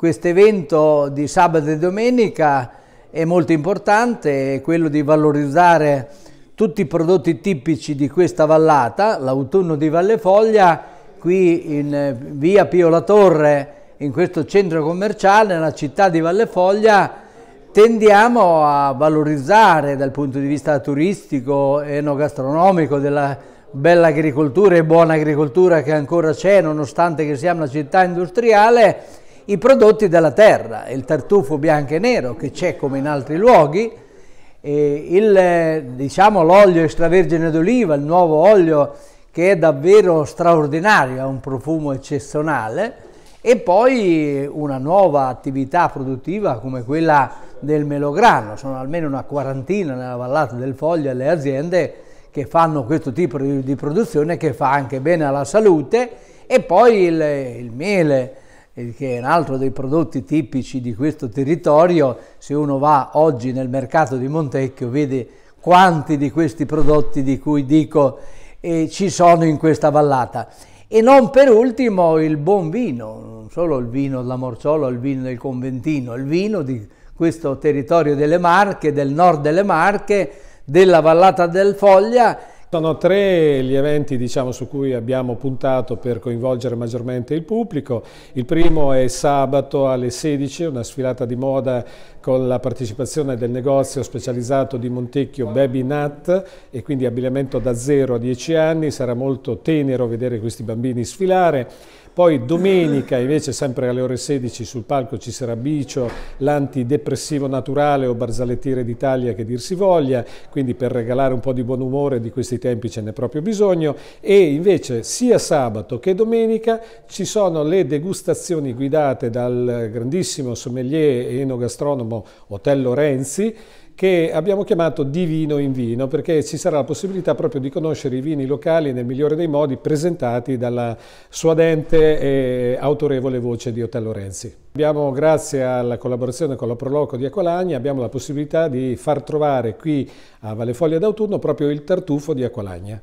Questo evento di sabato e domenica è molto importante, è quello di valorizzare tutti i prodotti tipici di questa vallata, l'autunno di Valle Foglia, qui in eh, via Pio La Torre, in questo centro commerciale, nella città di Valle Foglia, tendiamo a valorizzare dal punto di vista turistico, e gastronomico della bella agricoltura e buona agricoltura che ancora c'è, nonostante che siamo una città industriale, i prodotti della terra, il tartufo bianco e nero che c'è come in altri luoghi, diciamo, l'olio diciamo, extravergine d'oliva, il nuovo olio che è davvero straordinario, ha un profumo eccezionale, e poi una nuova attività produttiva come quella del melograno, sono almeno una quarantina nella vallata del Foglio le aziende che fanno questo tipo di produzione che fa anche bene alla salute e poi il, il miele, che è un altro dei prodotti tipici di questo territorio, se uno va oggi nel mercato di Montecchio vede quanti di questi prodotti di cui dico eh, ci sono in questa vallata. E non per ultimo il buon vino, non solo il vino della Morciola, il vino del Conventino, il vino di questo territorio delle Marche, del nord delle Marche, della Vallata del Foglia sono tre gli eventi diciamo, su cui abbiamo puntato per coinvolgere maggiormente il pubblico. Il primo è sabato alle 16, una sfilata di moda con la partecipazione del negozio specializzato di Montecchio Baby Nut e quindi abbigliamento da 0 a 10 anni. Sarà molto tenero vedere questi bambini sfilare. Poi domenica invece sempre alle ore 16 sul palco ci sarà Bicio, l'antidepressivo naturale o Barzalettiere d'Italia che dir si voglia, quindi per regalare un po' di buon umore di questi tempi ce n'è proprio bisogno e invece sia sabato che domenica ci sono le degustazioni guidate dal grandissimo sommelier e enogastronomo Otello Renzi che abbiamo chiamato di vino in vino, perché ci sarà la possibilità proprio di conoscere i vini locali nel migliore dei modi presentati dalla suadente e autorevole voce di Otello Renzi. Abbiamo, grazie alla collaborazione con la Proloco di Aqualagna, abbiamo la possibilità di far trovare qui a Valle Foglia d'autunno proprio il tartufo di Aqualagna.